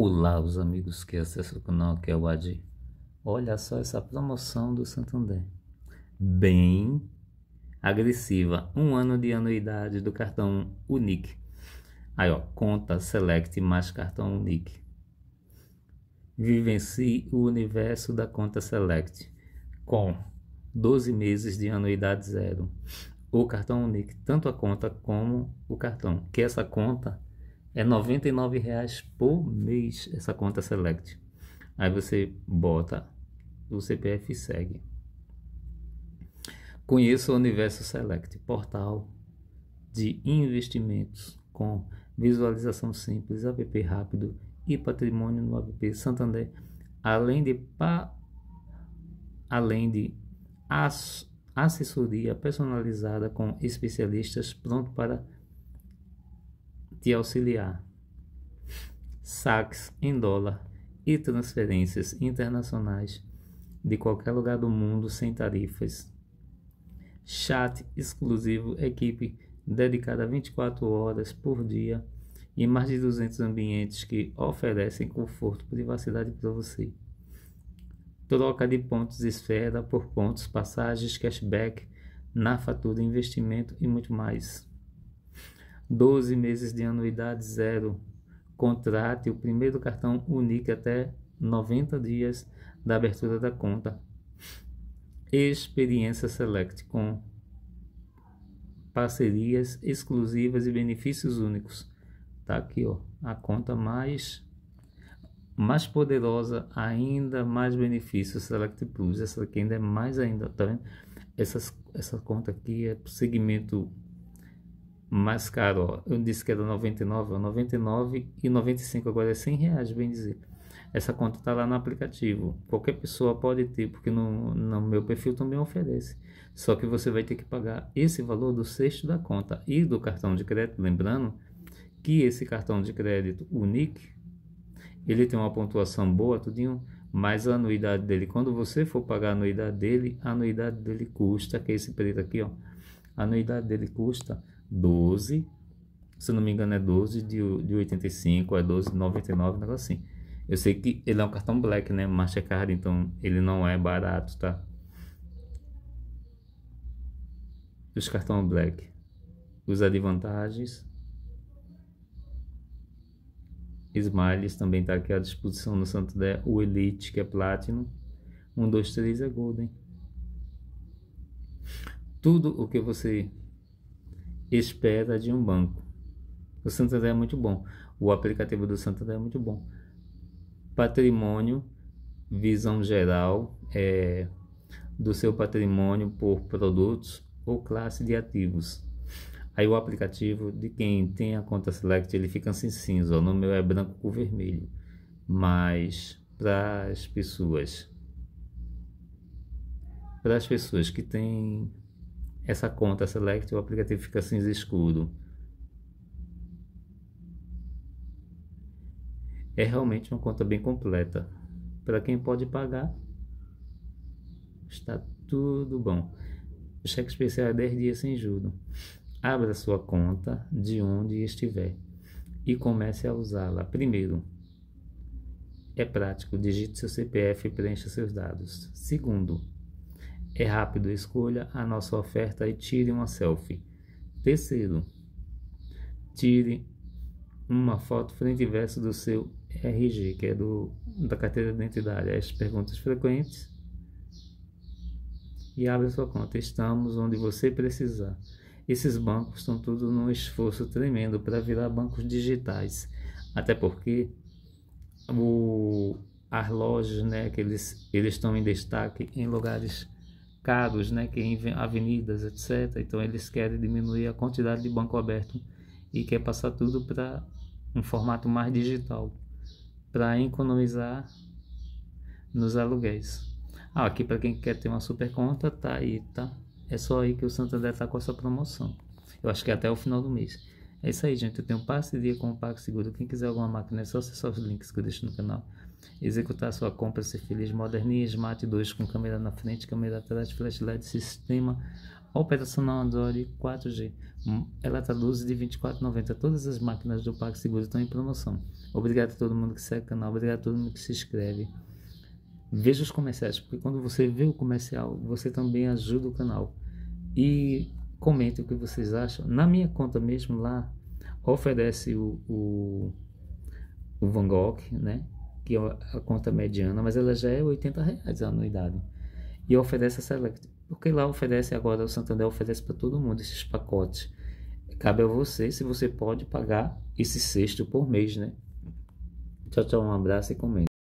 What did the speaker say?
Olá, os amigos que acessam o canal, que é o Adi. Olha só essa promoção do Santander. Bem agressiva. Um ano de anuidade do cartão Unique. Aí, ó. Conta, select, mais cartão Unique. Vivencie o universo da conta select. Com 12 meses de anuidade zero. O cartão Unique. Tanto a conta como o cartão. Que essa conta é R$ reais por mês essa conta Select. Aí você bota o CPF e segue. Conheça o Universo Select, portal de investimentos com visualização simples, app rápido e patrimônio no app Santander, além de pa, além de as, assessoria personalizada com especialistas pronto para te auxiliar. Saques em dólar e transferências internacionais de qualquer lugar do mundo sem tarifas. Chat exclusivo, equipe dedicada 24 horas por dia e mais de 200 ambientes que oferecem conforto e privacidade para você. Troca de pontos esfera por pontos, passagens, cashback na fatura, investimento e muito mais. 12 meses de anuidade zero. Contrate o primeiro cartão Unique até 90 dias da abertura da conta. Experiência Select com parcerias exclusivas e benefícios únicos. Tá aqui, ó, a conta mais mais poderosa, ainda mais benefícios Select Plus. Essa aqui ainda é mais ainda, tá vendo? Essas, essa conta aqui é segmento mais caro. Ó. Eu disse que era é 99, ó, 99 e 95 agora é 100 reais, bem dizer. Essa conta está lá no aplicativo. Qualquer pessoa pode ter, porque no, no meu perfil também oferece. Só que você vai ter que pagar esse valor do sexto da conta e do cartão de crédito. Lembrando que esse cartão de crédito, o NIC, ele tem uma pontuação boa, tudinho, mas a anuidade dele, quando você for pagar a anuidade dele, a anuidade dele custa, que é esse preto aqui, ó, a anuidade dele custa 12, se eu não me engano é 12 de, de 85, é 12 de 99, um negócio assim. Eu sei que ele é um cartão black, né? Mastercard, então ele não é barato, tá? Os cartões black. Os advantagens. Smiles também tá aqui à disposição no Santo Dé. O Elite, que é Platinum. 1, 2, 3 é Golden. Tudo o que você espera de um banco. O Santander é muito bom. O aplicativo do Santander é muito bom. Patrimônio, visão geral é, do seu patrimônio por produtos ou classe de ativos. Aí o aplicativo de quem tem a conta Select ele fica assim cinza. No meu é branco com vermelho. Mas para as pessoas, para as pessoas que têm essa conta select, o aplicativo fica cinza escuro. É realmente uma conta bem completa. Para quem pode pagar, está tudo bom. O cheque especial é 10 dias sem juros. Abra sua conta de onde estiver e comece a usá-la. Primeiro, é prático, digite seu CPF e preencha seus dados. Segundo, é rápido, escolha a nossa oferta e tire uma selfie. Terceiro, tire uma foto frente e verso do seu RG, que é do, da carteira de identidade. As perguntas frequentes. E abre sua conta. Estamos onde você precisar. Esses bancos estão tudo num esforço tremendo para virar bancos digitais. Até porque o, as lojas, né, que eles, eles estão em destaque em lugares caros, né, que avenidas, etc. Então eles querem diminuir a quantidade de banco aberto e quer passar tudo para um formato mais digital para economizar nos aluguéis. Ah, aqui para quem quer ter uma super conta, tá aí, tá? É só aí que o Santander tá com essa promoção. Eu acho que é até o final do mês. É isso aí, gente. Eu tenho um dia com o Paco Seguro. Quem quiser alguma máquina, é só acessar os links que eu deixo no canal executar sua compra, ser feliz, moderninha, Smart 2 com câmera na frente, câmera atrás, flash LED, sistema operacional Android 4G. Hum, ela está 12 de 24,90. Todas as máquinas do Parque Seguro estão em promoção. Obrigado a todo mundo que segue o canal, obrigado a todo mundo que se inscreve. Veja os comerciais, porque quando você vê o comercial, você também ajuda o canal. E comente o que vocês acham. Na minha conta mesmo lá, oferece o, o, o Van Gogh, né? que é a conta mediana, mas ela já é 80 reais a anuidade. E oferece a Select. Porque lá oferece, agora o Santander oferece para todo mundo esses pacotes. Cabe a você se você pode pagar esse sexto por mês, né? Tchau, tchau, um abraço e comenta.